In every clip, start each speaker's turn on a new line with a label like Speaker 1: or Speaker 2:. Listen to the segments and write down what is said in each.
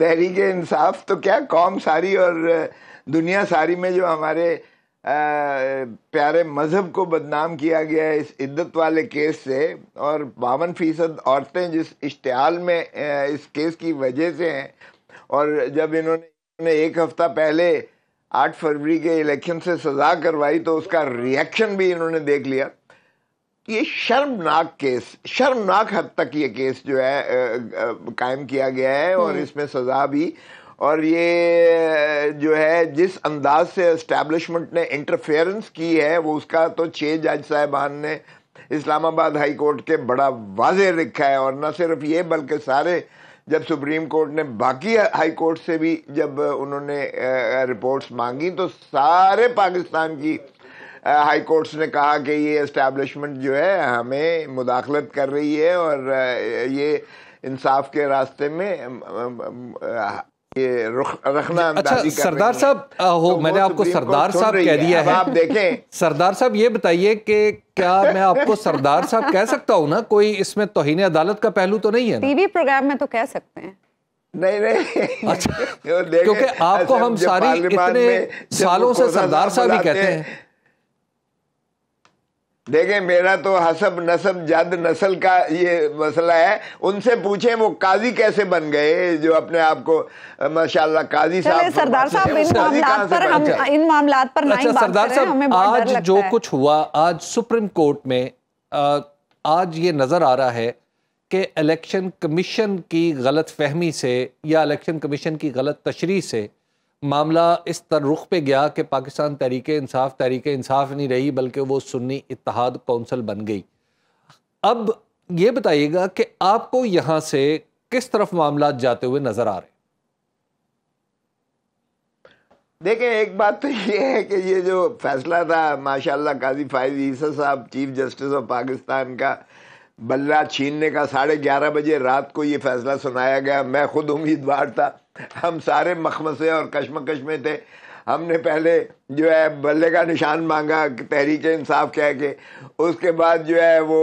Speaker 1: तहरीक इंसाफ तो क्या कौम सारी और दुनिया सारी में जो हमारे प्यारे मज़हब को बदनाम किया गया है इस इद्दत वाले केस से और बावन फीसद औरतें जिस इश्तहाल में इस केस की वजह से हैं और जब इन्होंने एक हफ्ता पहले आठ फरवरी के इलेक्शन से सज़ा करवाई तो उसका रिएक्शन भी इन्होंने देख लिया ये शर्मनाक केस शर्मनाक हद तक ये केस जो है कायम किया गया है और हम्म। इसमें सजा भी और ये जो है जिस अंदाज से एस्टेब्लिशमेंट ने इंटरफेरेंस की है वो उसका तो छः जज साहबान ने इस्लामाबाद हाई कोर्ट के बड़ा वाज लिखा है और न सिर्फ ये बल्कि सारे जब सुप्रीम कोर्ट ने बाकी हाई कोर्ट से भी जब उन्होंने रिपोर्ट्स मांगी तो सारे पाकिस्तान की हाई कोर्ट्स ने कहा कि ये इस्टेब्लिशमेंट जो है हमें मुदाखलत कर रही है और ये इंसाफ के रास्ते में ये रखना अच्छा सरदार साहब हो तो मैंने आपको सरदार साहब कह दिया है आप देखें सरदार साहब ये बताइए कि क्या मैं आपको सरदार साहब कह सकता हूँ ना कोई इसमें तोहिन अदालत का पहलू तो नहीं है टीवी प्रोग्राम में तो कह सकते हैं नहीं नहीं अच्छा क्योंकि आपको अच्छा, हम सारी इतने सालों से सरदार साहब ही कहते हैं देखें मेरा तो हसब नसब जद नस्ल का ये मसला है उनसे पूछे वो काजी कैसे बन गए जो अपने आप को माशाल्लाह काजी साहब सरदार साहब इन मामलात पर हम इन मामलात पर अच्छा, सरदार साहब आज जो कुछ हुआ आज सुप्रीम कोर्ट में आज ये नजर आ रहा है कि इलेक्शन कमीशन की गलत फहमी से या इलेक्शन कमीशन की गलत तशरी से मामला इस रुख पे गया कि पाकिस्तान तहरीक इंसाफ तहरीक इंसाफ नहीं रही बल्कि वो सुन्नी इतिहाद कौंसल बन गई अब ये बताइएगा कि आपको यहाँ से किस तरफ मामला जाते हुए नजर आ रहे देखें एक बात तो ये है कि ये जो फैसला था माशाल्लाह काजी फायज ईसा साहब चीफ जस्टिस ऑफ पाकिस्तान का बल्ला छीनने का साढ़े ग्यारह बजे रात को ये फैसला सुनाया गया मैं खुद उम्मीदवार था हम सारे मखमसे और कश्मकश में थे हमने पहले जो है बल्ले का निशान मांगा तहरीक इंसाफ कह के उसके बाद जो है वो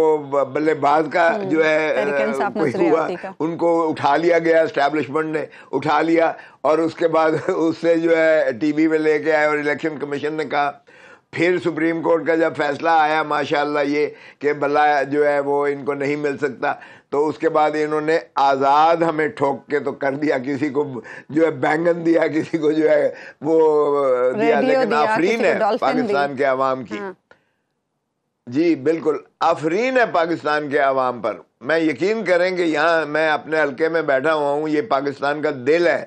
Speaker 1: बल्लेबाज का हम्म, जो है कोई हुआ उनको उठा लिया गया स्टैब्लिशमेंट ने उठा लिया और उसके बाद उससे जो है टीवी में लेके आए और इलेक्शन कमीशन ने कहा फिर सुप्रीम कोर्ट का जब फैसला आया माशाल्लाह ये कि भला जो है वो इनको नहीं मिल सकता तो उसके बाद इन्होंने आज़ाद हमें ठोक के तो कर दिया किसी को जो है बैंगन दिया किसी को जो है वो दिया लेकिन आफरीन है पाकिस्तान के आवाम की हाँ। जी बिल्कुल आफरीन है पाकिस्तान के आवाम पर मैं यकीन करें कि यहाँ मैं अपने हल्के में बैठा हुआ हूँ ये पाकिस्तान का दिल है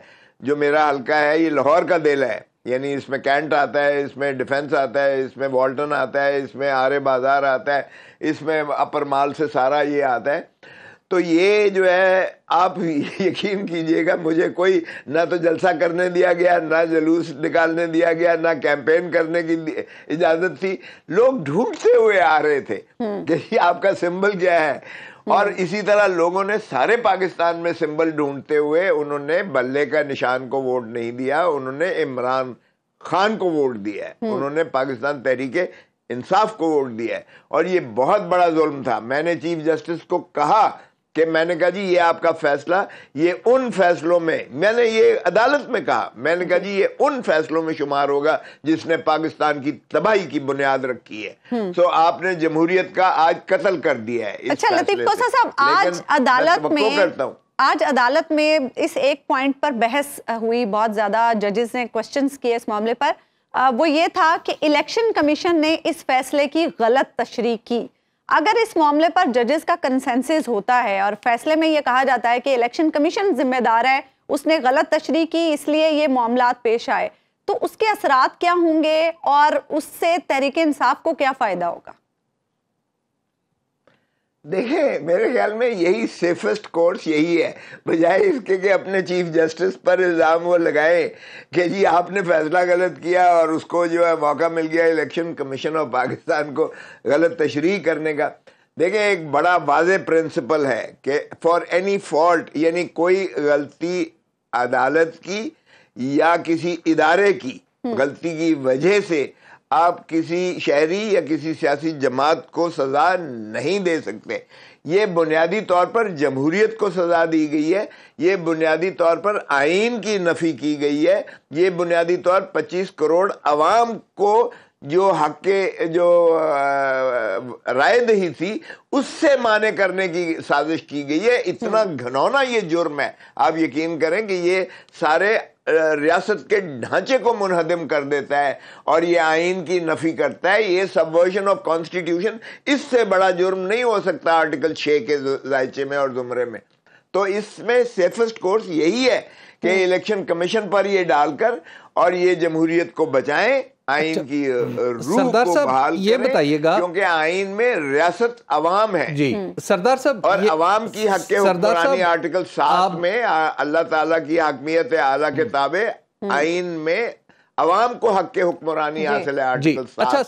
Speaker 1: जो मेरा हल्का है ये लाहौर का दिल है यानी इसमें कैंट आता है इसमें डिफेंस आता है इसमें वॉल्टन आता है इसमें आरे बाजार आता है इसमें अपर माल से सारा ये आता है तो ये जो है आप यकीन कीजिएगा मुझे कोई ना तो जलसा करने दिया गया ना जलूस निकालने दिया गया ना कैंपेन करने की इजाज़त थी लोग ढूंढते हुए आ रहे थे हम्म। कि आपका सिंबल क्या है और हम्म। इसी तरह लोगों ने सारे पाकिस्तान में सिंबल ढूंढते हुए उन्होंने बल्ले का निशान को वोट नहीं दिया उन्होंने इमरान खान को वोट दिया है हम्म। उन्होंने पाकिस्तान तहरीके इंसाफ को वोट दिया है और ये बहुत बड़ा जुल्म था मैंने चीफ जस्टिस को कहा कि मैंने कहा जी ये आपका फैसला ये उन फैसलों में मैंने ये अदालत में कहा मैंने कहा जी ये उन फैसलों में शुमार होगा जिसने पाकिस्तान की तबाही की बुनियाद रखी है हम्म। तो आपने जमहूरियत का आज कत्ल कर दिया है अच्छा लतीफ साहब आज अदालत में करता हूँ आज अदालत में इस एक पॉइंट पर बहस हुई बहुत ज्यादा जजेस ने क्वेश्चन किए इस मामले पर वो ये था कि इलेक्शन कमीशन ने इस फैसले की गलत तशरी की अगर इस मामले पर जजेस का कंसेंसिस होता है और फैसले में यह कहा जाता है कि इलेक्शन कमीशन जिम्मेदार है उसने गलत तशरी की इसलिए ये मामला पेश आए तो उसके असरात क्या होंगे और उससे तहरीक इंसाफ को क्या फ़ायदा होगा देखें मेरे ख्याल में यही सेफेस्ट कोर्स यही है बजाय इसके कि अपने चीफ जस्टिस पर इल्ज़ाम वो लगाए कि जी आपने फैसला गलत किया और उसको जो है मौका मिल गया इलेक्शन कमीशन ऑफ पाकिस्तान को गलत तशरी करने का देखें एक बड़ा वाज प्रिंसिपल है कि फॉर एनी फॉल्ट यानी कोई गलती अदालत की या किसी इदारे की हम्म। गलती की वजह से आप किसी शहरी या किसी सियासी जमात को सज़ा नहीं दे सकते ये बुनियादी तौर पर जमहूरियत को सज़ा दी गई है ये बुनियादी तौर पर आइन की नफ़ी की गई है ये बुनियादी तौर 25 करोड़ आवाम को जो हक के जो राय दही थी उससे माने करने की साजिश की गई है इतना हम्म। घनौना ये जुर्म है आप यकीन करें कि ये सारे रियासत के ढांचे को मुनहदम कर देता है और ये आइन की नफी करता है ये सबवर्जन ऑफ कॉन्स्टिट्यूशन इससे बड़ा जुर्म नहीं हो सकता आर्टिकल छः के जायचे में और जुमरे में तो इसमें सेफेस्ट कोर्स यही है कि इलेक्शन हम्म। कमीशन पर ये डालकर और ये जमहूरियत को बचाएं आइन अच्छा। की हम्म। रूह को बहाल ये बताइएगा क्योंकि आइन में रियासत अवाम है जी हम्म। सरदार साहब और अवाम की हक सरदार आर्टिकल सात में अल्लाह ताला की आकमियत आला के ताबे आइन में अवाम को हक के हुक्मरानी हासिल है आर्टिकल अच्छा, सात